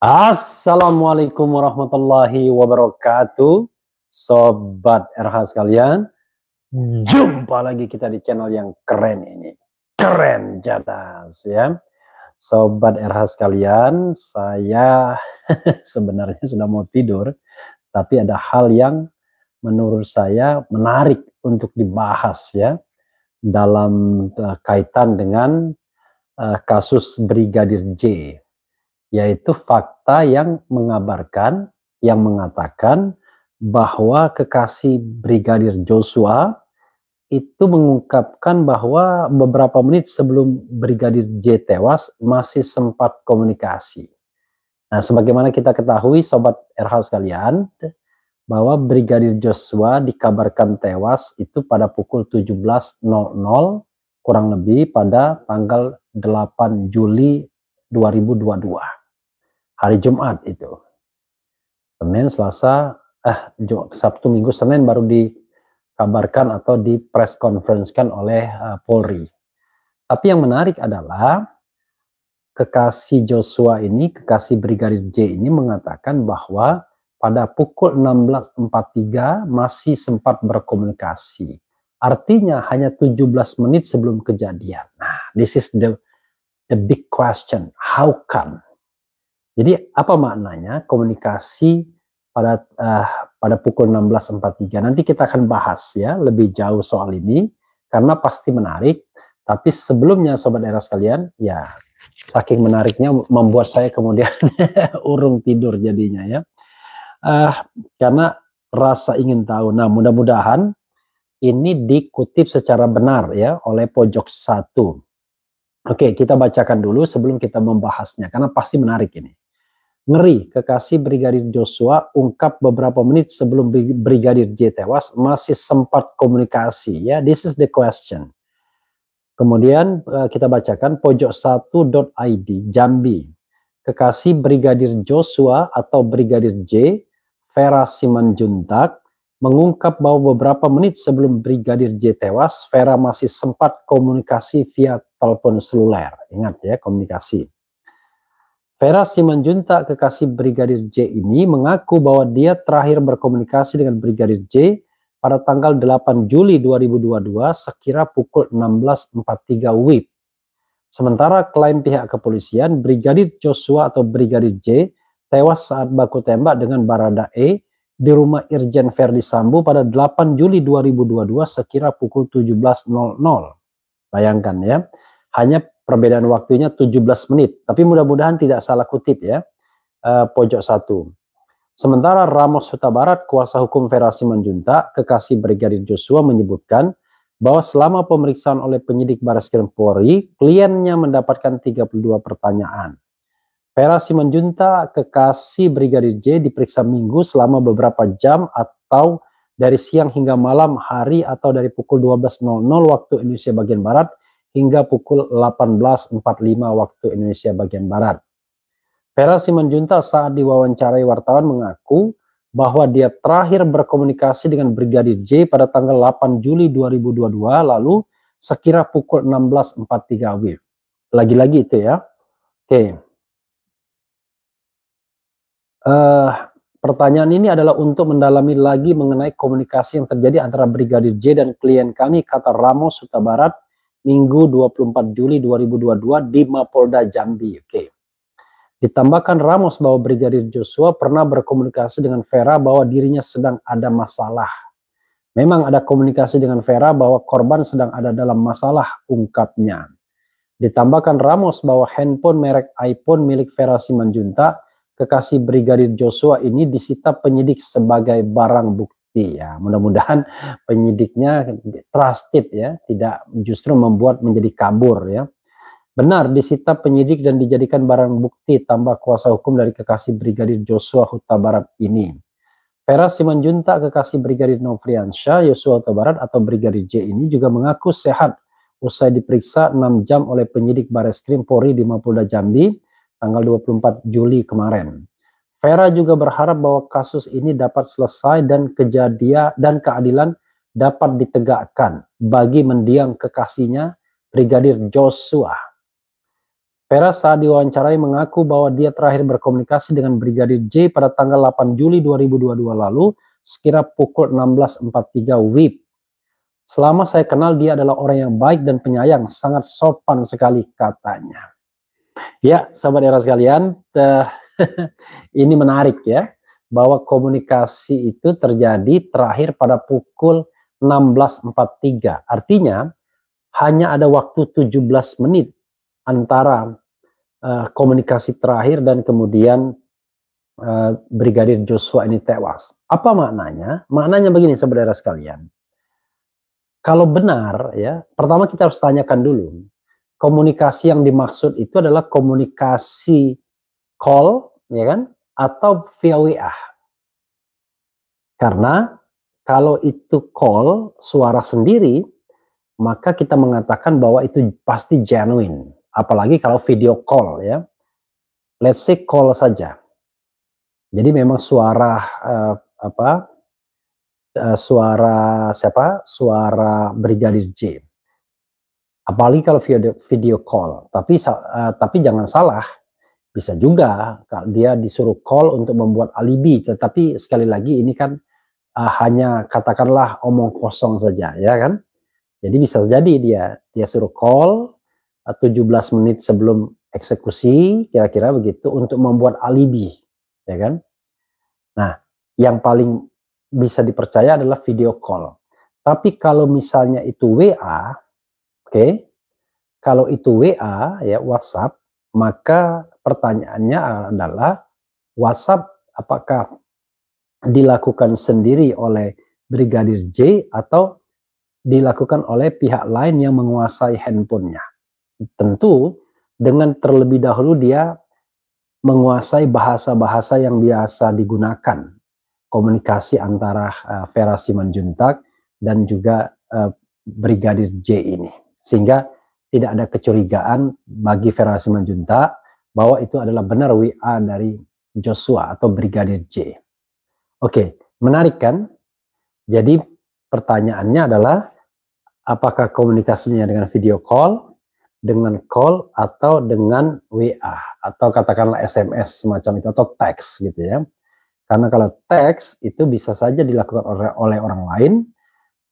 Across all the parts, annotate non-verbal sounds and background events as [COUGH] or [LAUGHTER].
Assalamualaikum warahmatullahi wabarakatuh Sobat RH sekalian Jumpa lagi kita di channel yang keren ini Keren jatas ya Sobat RH sekalian Saya [LAUGHS] sebenarnya sudah mau tidur Tapi ada hal yang menurut saya menarik untuk dibahas ya Dalam eh, kaitan dengan eh, kasus Brigadir J yaitu fakta yang mengabarkan, yang mengatakan bahwa kekasih Brigadir Joshua itu mengungkapkan bahwa beberapa menit sebelum Brigadir J tewas masih sempat komunikasi. Nah, sebagaimana kita ketahui sobat RH sekalian, bahwa Brigadir Joshua dikabarkan tewas itu pada pukul 17.00 kurang lebih pada tanggal 8 Juli 2022 hari Jumat itu. Senin, Selasa, eh Sabtu, Minggu, Senin baru dikabarkan atau di press conference-kan oleh uh, Polri. Tapi yang menarik adalah kekasih Joshua ini, kekasih Brigadir J ini mengatakan bahwa pada pukul 16.43 masih sempat berkomunikasi. Artinya hanya 17 menit sebelum kejadian. Nah, this is the the big question. How come? Jadi apa maknanya komunikasi pada uh, pada pukul 16.43? Nanti kita akan bahas ya lebih jauh soal ini karena pasti menarik. Tapi sebelumnya sobat era sekalian, ya saking menariknya membuat saya kemudian [LAUGHS] urung tidur jadinya ya. Uh, karena rasa ingin tahu. Nah, mudah-mudahan ini dikutip secara benar ya oleh pojok satu. Oke, kita bacakan dulu sebelum kita membahasnya karena pasti menarik ini. Ngeri, kekasih Brigadir Joshua ungkap beberapa menit sebelum Brigadir J tewas masih sempat komunikasi. Ya, this is the question. Kemudian eh, kita bacakan pojok1.id Jambi. Kekasih Brigadir Joshua atau Brigadir J, Vera Simanjuntak, mengungkap bahwa beberapa menit sebelum Brigadir J tewas, Vera masih sempat komunikasi via telepon seluler. Ingat ya, komunikasi. Vera Simanjuntak kekasih Brigadir J ini mengaku bahwa dia terakhir berkomunikasi dengan Brigadir J pada tanggal 8 Juli 2022 sekira pukul 16.43 WIB. Sementara klaim pihak kepolisian, Brigadir Joshua atau Brigadir J tewas saat baku tembak dengan Barada E di rumah Irjen Verdi Sambo pada 8 Juli 2022 sekira pukul 17.00. Bayangkan ya, hanya perbedaan waktunya 17 menit, tapi mudah-mudahan tidak salah kutip ya. Eh, pojok 1. Sementara Ramos Huta Barat, kuasa hukum Vera Manjunta, kekasih Brigadir Joshua menyebutkan bahwa selama pemeriksaan oleh penyidik Baris Krim Polri, kliennya mendapatkan 32 pertanyaan. Vera Simanjunta, kekasih Brigadir J, diperiksa minggu selama beberapa jam atau dari siang hingga malam hari atau dari pukul 12.00 waktu Indonesia bagian Barat hingga pukul 18.45 waktu Indonesia bagian Barat. Vera Simanjunta saat diwawancarai wartawan mengaku bahwa dia terakhir berkomunikasi dengan Brigadir J pada tanggal 8 Juli 2022 lalu sekira pukul 16.43 WIB. Lagi-lagi itu ya. Oke. Uh, pertanyaan ini adalah untuk mendalami lagi mengenai komunikasi yang terjadi antara Brigadir J dan klien kami, kata Ramos Suta Barat, Minggu 24 Juli 2022 di Mapolda Jambi. Oke. Okay. Ditambahkan Ramos bahwa Brigadir Joshua pernah berkomunikasi dengan Vera bahwa dirinya sedang ada masalah. Memang ada komunikasi dengan Vera bahwa korban sedang ada dalam masalah, ungkapnya. Ditambahkan Ramos bahwa handphone merek iPhone milik Vera Simanjunta, kekasih Brigadir Joshua ini disita penyidik sebagai barang bukti bukti ya. Mudah-mudahan penyidiknya trusted ya, tidak justru membuat menjadi kabur ya. Benar disita penyidik dan dijadikan barang bukti tambah kuasa hukum dari kekasih Brigadir Joshua Huta Barat ini. Vera Simanjunta kekasih Brigadir Novriansyah Joshua Huta Barat atau Brigadir J ini juga mengaku sehat usai diperiksa 6 jam oleh penyidik Bareskrim Krim Polri di Mapolda Jambi tanggal 24 Juli kemarin. Vera juga berharap bahwa kasus ini dapat selesai dan kejadian dan keadilan dapat ditegakkan bagi mendiang kekasihnya Brigadir Joshua. Vera saat diwawancarai mengaku bahwa dia terakhir berkomunikasi dengan Brigadir J pada tanggal 8 Juli 2022 lalu sekira pukul 16.43 WIB. Selama saya kenal dia adalah orang yang baik dan penyayang, sangat sopan sekali katanya. Ya, sahabat era sekalian, eh, [LAUGHS] ini menarik ya, bahwa komunikasi itu terjadi terakhir pada pukul 16.43. Artinya hanya ada waktu 17 menit antara uh, komunikasi terakhir dan kemudian uh, Brigadir Joshua ini tewas. Apa maknanya? Maknanya begini saudara sekalian. Kalau benar ya, pertama kita harus tanyakan dulu. Komunikasi yang dimaksud itu adalah komunikasi call ya kan? Atau via WA. Karena kalau itu call suara sendiri, maka kita mengatakan bahwa itu pasti genuine. Apalagi kalau video call ya. Let's say call saja. Jadi memang suara uh, apa? Uh, suara siapa? Suara Brigadir J. Apalagi kalau video video call. Tapi uh, tapi jangan salah, bisa juga kalau dia disuruh call untuk membuat alibi, tetapi sekali lagi ini kan uh, hanya katakanlah omong kosong saja, ya kan? Jadi bisa jadi dia dia suruh call ah, uh, 17 menit sebelum eksekusi, kira-kira begitu untuk membuat alibi, ya kan? Nah, yang paling bisa dipercaya adalah video call. Tapi kalau misalnya itu WA, oke? Okay, kalau itu WA ya WhatsApp, maka pertanyaannya adalah WhatsApp apakah dilakukan sendiri oleh Brigadir J atau dilakukan oleh pihak lain yang menguasai handphonenya. Tentu dengan terlebih dahulu dia menguasai bahasa-bahasa yang biasa digunakan komunikasi antara uh, Vera Simanjuntak dan juga uh, Brigadir J ini. Sehingga tidak ada kecurigaan bagi Vera Simanjuntak bahwa itu adalah benar WA dari Joshua atau Brigadir J. Oke, menarik kan? Jadi pertanyaannya adalah apakah komunikasinya dengan video call, dengan call atau dengan WA atau katakanlah SMS semacam itu atau teks gitu ya. Karena kalau teks itu bisa saja dilakukan oleh, oleh orang lain.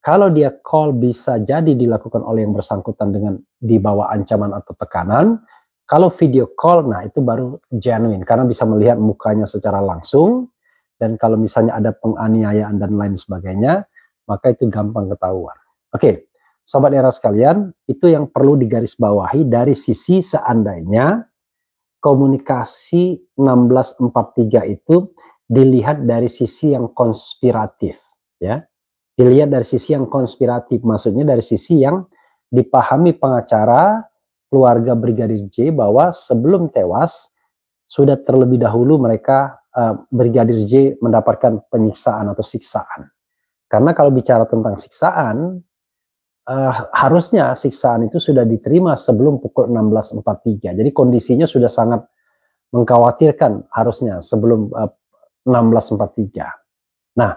Kalau dia call bisa jadi dilakukan oleh yang bersangkutan dengan di bawah ancaman atau tekanan kalau video call, nah itu baru genuine karena bisa melihat mukanya secara langsung dan kalau misalnya ada penganiayaan dan lain sebagainya, maka itu gampang ketahuan. Oke, sobat era sekalian, itu yang perlu digarisbawahi dari sisi seandainya komunikasi 1643 itu dilihat dari sisi yang konspiratif, ya. Dilihat dari sisi yang konspiratif, maksudnya dari sisi yang dipahami pengacara keluarga Brigadir J bahwa sebelum tewas sudah terlebih dahulu mereka eh, Brigadir J mendapatkan penyiksaan atau siksaan. Karena kalau bicara tentang siksaan eh, harusnya siksaan itu sudah diterima sebelum pukul 16.43. Jadi kondisinya sudah sangat mengkhawatirkan harusnya sebelum eh, 16.43. Nah,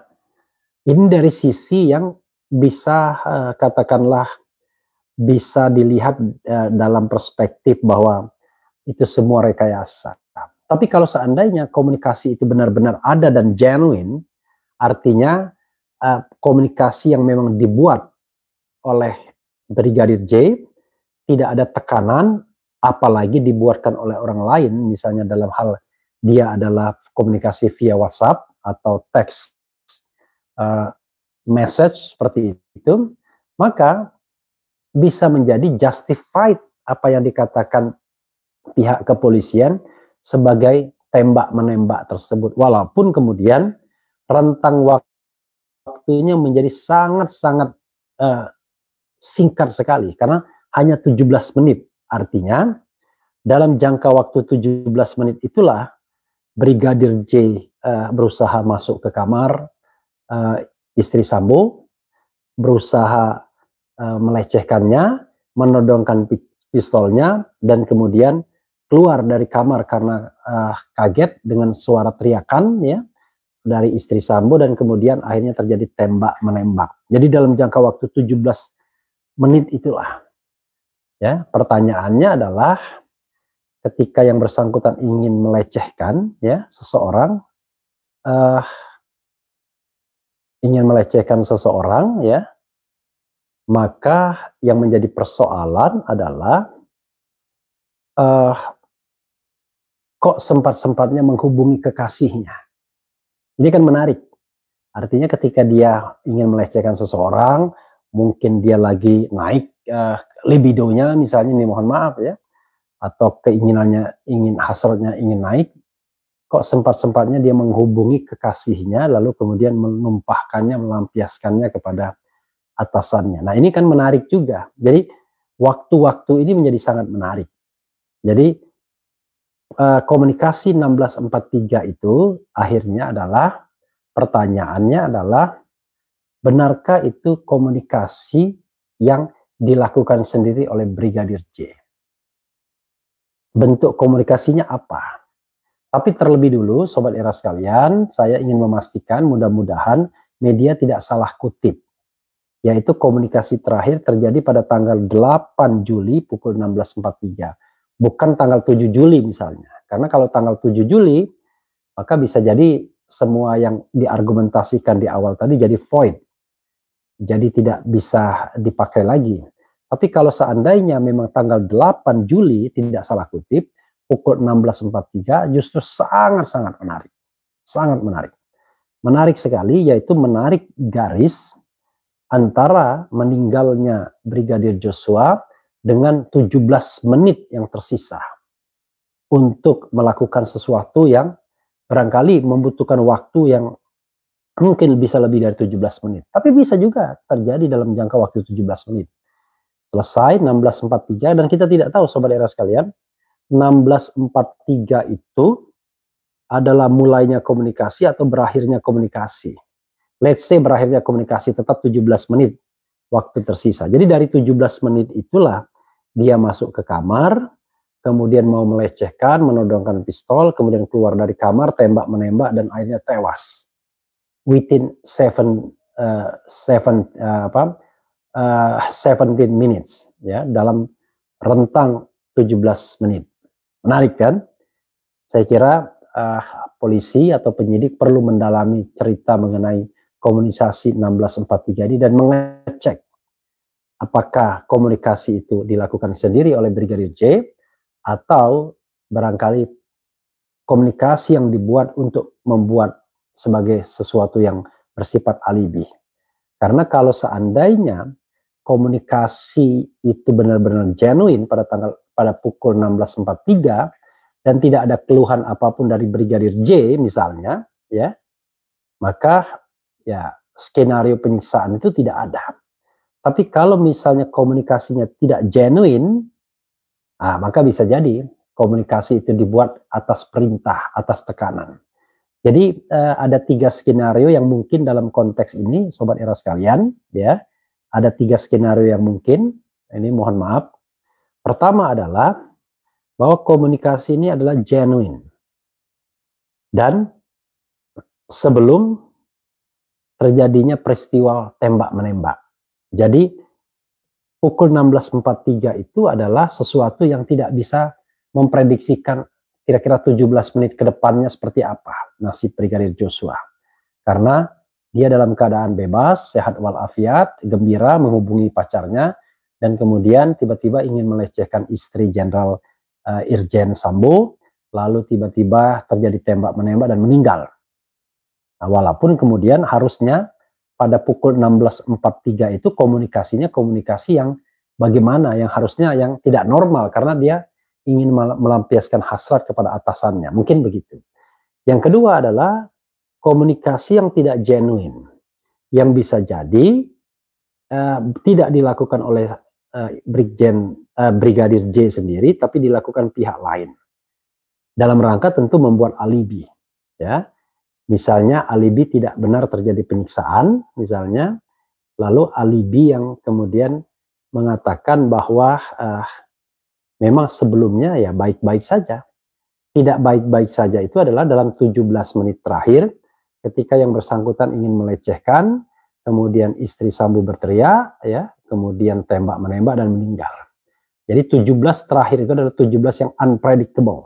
ini dari sisi yang bisa eh, katakanlah bisa dilihat uh, dalam perspektif bahwa itu semua rekayasa. Tapi kalau seandainya komunikasi itu benar-benar ada dan genuine, artinya uh, komunikasi yang memang dibuat oleh Brigadir J tidak ada tekanan, apalagi dibuatkan oleh orang lain, misalnya dalam hal dia adalah komunikasi via WhatsApp atau teks uh, message seperti itu, maka bisa menjadi justified apa yang dikatakan pihak kepolisian sebagai tembak menembak tersebut walaupun kemudian rentang waktunya menjadi sangat-sangat uh, singkat sekali karena hanya 17 menit artinya dalam jangka waktu 17 menit itulah brigadir J uh, berusaha masuk ke kamar uh, istri Sambo berusaha E, melecehkannya, menodongkan pistolnya, dan kemudian keluar dari kamar karena uh, kaget dengan suara teriakan ya dari istri Sambo dan kemudian akhirnya terjadi tembak menembak. Jadi dalam jangka waktu 17 menit itulah. Ya, pertanyaannya adalah ketika yang bersangkutan ingin melecehkan ya seseorang uh, ingin melecehkan seseorang ya maka yang menjadi persoalan adalah uh, kok sempat-sempatnya menghubungi kekasihnya. Ini kan menarik. Artinya ketika dia ingin melecehkan seseorang, mungkin dia lagi naik uh, libidonya misalnya nih mohon maaf ya, atau keinginannya ingin hasratnya ingin naik, kok sempat-sempatnya dia menghubungi kekasihnya lalu kemudian menumpahkannya, melampiaskannya kepada atasannya. Nah, ini kan menarik juga. Jadi, waktu-waktu ini menjadi sangat menarik. Jadi, eh, komunikasi 1643 itu akhirnya adalah pertanyaannya adalah benarkah itu komunikasi yang dilakukan sendiri oleh Brigadir J? Bentuk komunikasinya apa? Tapi terlebih dulu, sobat era sekalian, saya ingin memastikan mudah-mudahan media tidak salah kutip yaitu komunikasi terakhir terjadi pada tanggal 8 Juli pukul 16.43, bukan tanggal 7 Juli misalnya. Karena kalau tanggal 7 Juli, maka bisa jadi semua yang diargumentasikan di awal tadi jadi void. Jadi tidak bisa dipakai lagi. Tapi kalau seandainya memang tanggal 8 Juli, tidak salah kutip, pukul 16.43 justru sangat-sangat menarik. Sangat menarik. Menarik sekali yaitu menarik garis antara meninggalnya Brigadir Joshua dengan 17 menit yang tersisa untuk melakukan sesuatu yang barangkali membutuhkan waktu yang mungkin bisa lebih dari 17 menit. Tapi bisa juga terjadi dalam jangka waktu 17 menit. Selesai 16.43 dan kita tidak tahu sobat era sekalian, 16.43 itu adalah mulainya komunikasi atau berakhirnya komunikasi let's say berakhirnya komunikasi tetap 17 menit waktu tersisa. Jadi dari 17 menit itulah dia masuk ke kamar, kemudian mau melecehkan, menodongkan pistol, kemudian keluar dari kamar, tembak menembak dan akhirnya tewas. Within seven uh, seven uh, apa? Uh, eh, 17 minutes ya dalam rentang 17 menit. Menarik kan? Saya kira uh, polisi atau penyidik perlu mendalami cerita mengenai komunikasi 1643 ini dan mengecek apakah komunikasi itu dilakukan sendiri oleh Brigadir J atau barangkali komunikasi yang dibuat untuk membuat sebagai sesuatu yang bersifat alibi. Karena kalau seandainya komunikasi itu benar-benar genuine pada tanggal pada pukul 16.43 dan tidak ada keluhan apapun dari Brigadir J misalnya, ya, maka ya skenario penyiksaan itu tidak ada. Tapi kalau misalnya komunikasinya tidak genuine, nah, maka bisa jadi komunikasi itu dibuat atas perintah, atas tekanan. Jadi eh, ada tiga skenario yang mungkin dalam konteks ini, sobat era sekalian, ya ada tiga skenario yang mungkin. Ini mohon maaf. Pertama adalah bahwa komunikasi ini adalah genuine dan sebelum terjadinya peristiwa tembak-menembak. Jadi pukul 16.43 itu adalah sesuatu yang tidak bisa memprediksikan kira-kira 17 menit ke depannya seperti apa nasib Brigadir Joshua. Karena dia dalam keadaan bebas, sehat walafiat, gembira menghubungi pacarnya, dan kemudian tiba-tiba ingin melecehkan istri Jenderal eh, Irjen Sambo, lalu tiba-tiba terjadi tembak-menembak dan meninggal. Nah, walaupun kemudian harusnya pada pukul 16.43 itu komunikasinya komunikasi yang bagaimana yang harusnya yang tidak normal karena dia ingin melampiaskan hasrat kepada atasannya. Mungkin begitu. Yang kedua adalah komunikasi yang tidak genuine. Yang bisa jadi uh, tidak dilakukan oleh uh, Brigjen eh, Brigadir J sendiri tapi dilakukan pihak lain. Dalam rangka tentu membuat alibi, ya Misalnya alibi tidak benar terjadi penyiksaan, misalnya, lalu alibi yang kemudian mengatakan bahwa uh, memang sebelumnya ya baik-baik saja. Tidak baik-baik saja itu adalah dalam 17 menit terakhir ketika yang bersangkutan ingin melecehkan, kemudian istri Sambu berteriak ya, kemudian tembak-menembak dan meninggal. Jadi 17 terakhir itu adalah 17 yang unpredictable.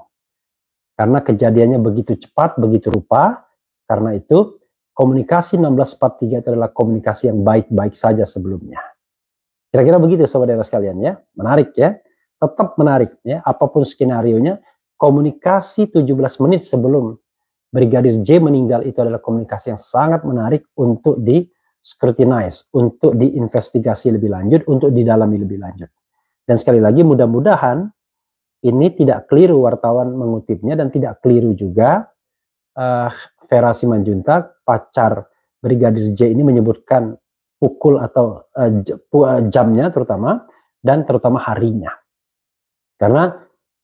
Karena kejadiannya begitu cepat, begitu rupa, karena itu, komunikasi 1643 itu adalah komunikasi yang baik-baik saja sebelumnya. Kira-kira begitu sobat daerah sekalian ya. Menarik ya. Tetap menarik ya. Apapun skenario-nya, komunikasi 17 menit sebelum Brigadir J meninggal itu adalah komunikasi yang sangat menarik untuk di scrutinize, untuk diinvestigasi lebih lanjut, untuk didalami lebih lanjut. Dan sekali lagi mudah-mudahan ini tidak keliru wartawan mengutipnya dan tidak keliru juga uh, Vera Simanjuntak, pacar Brigadir J ini menyebutkan pukul atau uh, jamnya terutama dan terutama harinya. Karena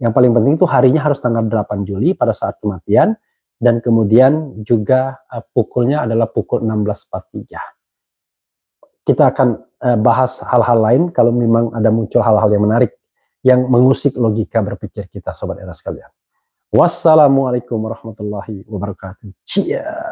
yang paling penting itu harinya harus tanggal 8 Juli pada saat kematian dan kemudian juga uh, pukulnya adalah pukul 16.43. Kita akan bahas hal-hal lain kalau memang ada muncul hal-hal yang menarik yang mengusik logika berpikir kita sobat era sekalian. Wassalamualaikum warahmatullahi wabarakatuh. Cheers.